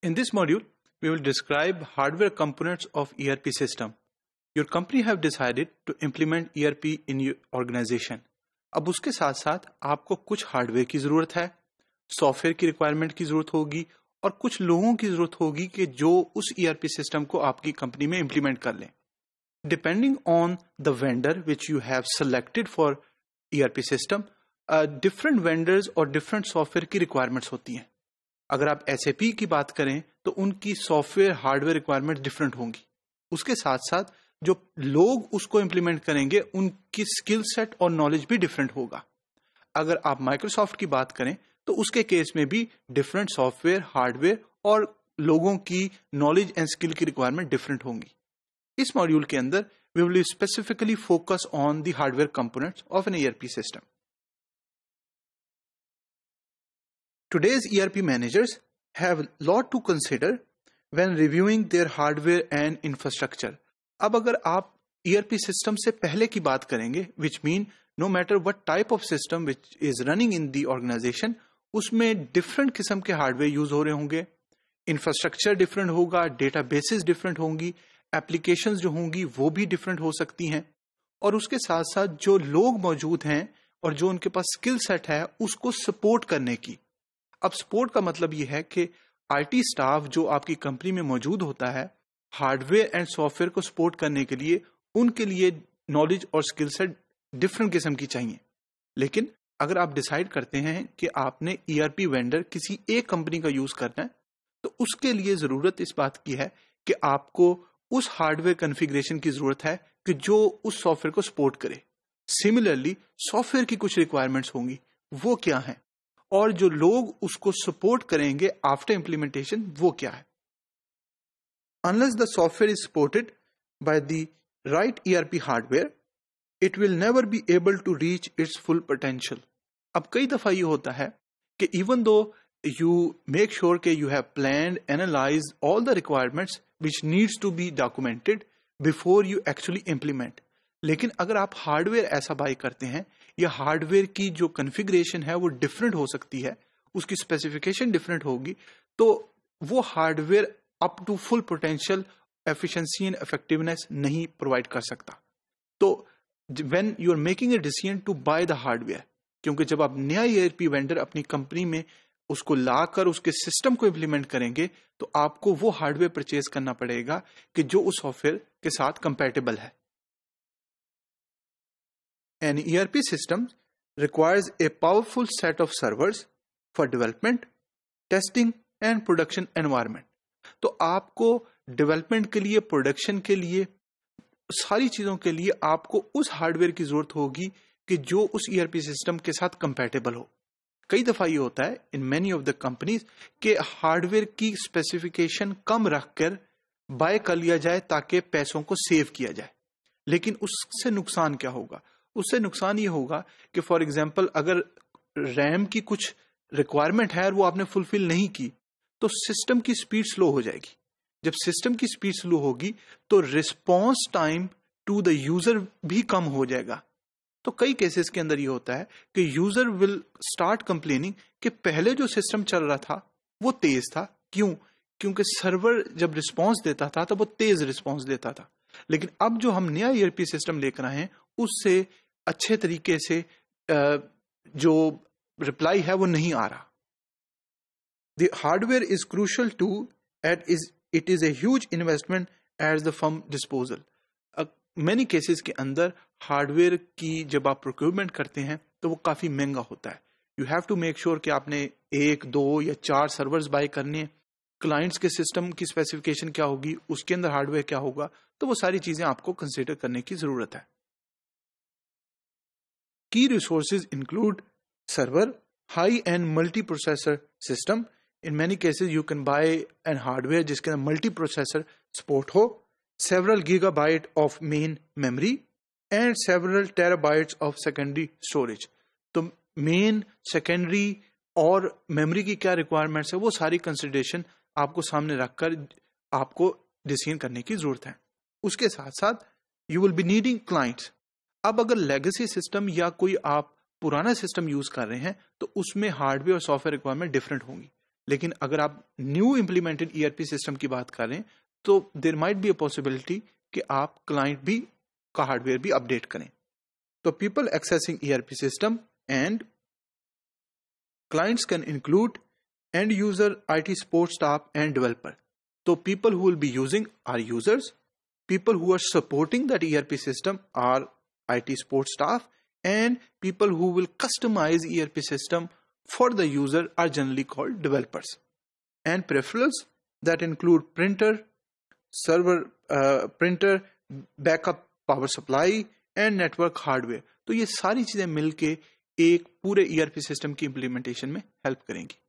In this module, we will describe hardware components of ERP system. Your company have decided to implement ERP in your organization. अब उसके साथ साथ आपको कुछ hardware की जरूरत है सॉफ्टवेयर की रिक्वायरमेंट की जरूरत होगी और कुछ लोगों की जरूरत होगी कि जो उस ईआरपी e सिस्टम को आपकी कंपनी में इंप्लीमेंट कर लें depending on the vendor which you have selected for ERP system different vendors और डिफरेंट सॉफ्टवेयर की रिक्वायरमेंट्स होती हैं अगर आप एस की बात करें तो उनकी सॉफ्टवेयर हार्डवेयर रिक्वायरमेंट डिफरेंट होंगी उसके साथ साथ जो लोग उसको इम्प्लीमेंट करेंगे उनकी स्किल सेट और नॉलेज भी डिफरेंट होगा अगर आप माइक्रोसॉफ्ट की बात करें तो उसके केस में भी डिफरेंट सॉफ्टवेयर हार्डवेयर और लोगों की नॉलेज एंड स्किल की रिक्वायरमेंट डिफरेंट होंगी इस मॉड्यूल के अंदर we will specifically focus on the hardware components of an ERP system Today's ERP managers have lot to consider when reviewing their hardware and infrastructure. अब अगर आप ERP system से पहले की बात करेंगे which mean no matter what type of system which is running in the organization उसमें different किस्म के हार्डवेयर यूज हो रहे होंगे इंफ्रास्ट्रक्चर डिफरेंट होगा डेटा बेसिस डिफरेंट होंगी एप्लीकेशन जो होंगी वो भी डिफरेंट हो सकती हैं और उसके साथ साथ जो लोग मौजूद हैं और जो उनके पास स्किल सेट है उसको सपोर्ट करने की अब सपोर्ट का मतलब यह है कि आईटी स्टाफ जो आपकी कंपनी में मौजूद होता है हार्डवेयर एंड सॉफ्टवेयर को सपोर्ट करने के लिए उनके लिए नॉलेज और स्किल सेट डिफरेंट किस्म की चाहिए लेकिन अगर आप डिसाइड करते हैं कि आपने ईआरपी e वेंडर किसी एक कंपनी का यूज करना है तो उसके लिए जरूरत इस बात की है कि आपको उस हार्डवेयर कॉन्फ़िगरेशन की जरूरत है कि जो उस सॉफ्टवेयर को सपोर्ट करे सिमिलरली सॉफ्टवेयर की कुछ रिक्वायरमेंट्स होंगी वो क्या है और जो लोग उसको सपोर्ट करेंगे आफ्टर इंप्लीमेंटेशन वो क्या है unless the software is supported by the right ERP hardware it will never be able to reach its full potential अब कई दफा ये होता है कि even though you make sure के you have plan analyse all the requirements which needs to be documented before you actually implement लेकिन अगर आप हार्डवेयर ऐसा बाय करते हैं या हार्डवेयर की जो कन्फिग्रेशन है वो डिफरेंट हो सकती है उसकी स्पेसिफिकेशन डिफरेंट होगी तो वो hardware up to full potential efficiency and effectiveness नहीं प्रोवाइड कर सकता तो when you are making a decision to buy the hardware क्योंकि जब आप नया ईआरपी e वेंडर अपनी कंपनी में उसको लाकर उसके सिस्टम को इम्प्लीमेंट करेंगे तो आपको वो हार्डवेयर परचेज करना पड़ेगा कि जो उस सॉफ्टवेयर के साथ कंपेटेबल है An ERP system requires a powerful set of servers for development, testing and production environment. तो आपको डेवलपमेंट के लिए प्रोडक्शन के लिए सारी चीजों के लिए आपको उस हार्डवेयर की जरूरत होगी कि जो उस ईआरपी e सिस्टम के साथ कंपेटेबल हो कई दफा ये होता है in many of the companies के हार्डवेयर की स्पेसिफिकेशन कम रखकर बाय कर लिया जाए ताकि पैसों को सेव किया जाए लेकिन उससे नुकसान क्या होगा उससे नुकसान ये होगा कि फॉर एग्जाम्पल अगर रैम की कुछ रिक्वायरमेंट है और वो आपने फुलफिल नहीं की तो सिस्टम की स्पीड स्लो हो जाएगी जब सिस्टम की स्पीड स्लो होगी तो response time to the user भी कम हो जाएगा तो कई केसेस के अंदर ये होता है कि यूजर विल स्टार्ट कंप्लेनिंग कि पहले जो सिस्टम चल रहा था वो तेज था क्यों क्योंकि सर्वर जब रिस्पॉन्स देता था तो वो तेज रिस्पॉन्स देता था लेकिन अब जो हम नया ईयरपी e सिस्टम लेकर आए हैं उससे अच्छे तरीके से जो रिप्लाई है वो नहीं आ रहा the hardware is crucial to at is it is a huge investment at the firm disposal many cases के अंदर हार्डवेयर की जब आप प्रोक्योरमेंट करते हैं तो वो काफ़ी महंगा होता है you have to make sure कि आपने एक दो या चार सर्वर्स बाय करने क्लाइंट्स के सिस्टम की स्पेसिफिकेशन क्या होगी उसके अंदर हार्डवेयर क्या होगा तो वो सारी चीज़ें आपको कंसिडर करने की ज़रूरत है Key resources include server, high-end multi-processor system. In many cases, you can buy an hardware जिसके अंदर multi-processor support हो, several gigabyte of main memory, and several terabytes of secondary storage. तो main, secondary और memory की क्या requirements है वो सारी consideration आपको सामने रखकर आपको डिसीजन करने की जरूरत है उसके साथ साथ you will be needing clients अब अगर लेगेसी सिस्टम या कोई आप पुराना सिस्टम यूज कर रहे हैं तो उसमें हार्डवेयर और सॉफ्टवेयर रिक्वायरमेंट डिफरेंट होंगी लेकिन अगर आप न्यू इम्प्लीमेंटेड ईआरपी सिस्टम की बात कर रहे हैं तो there might be a possibility कि आप क्लाइंट भी का हार्डवेयर भी अपडेट करें तो people accessing ERP system and clients can include and user IT support staff and developer तो people who will be using are users people who are supporting that ERP system are IT support staff and people who will customize ERP system for the user are generally called developers. And peripherals that include printer, server uh, printer, backup power supply and network hardware. So these सारी चीज़ें मिलके एक पूरे ERP system की implementation में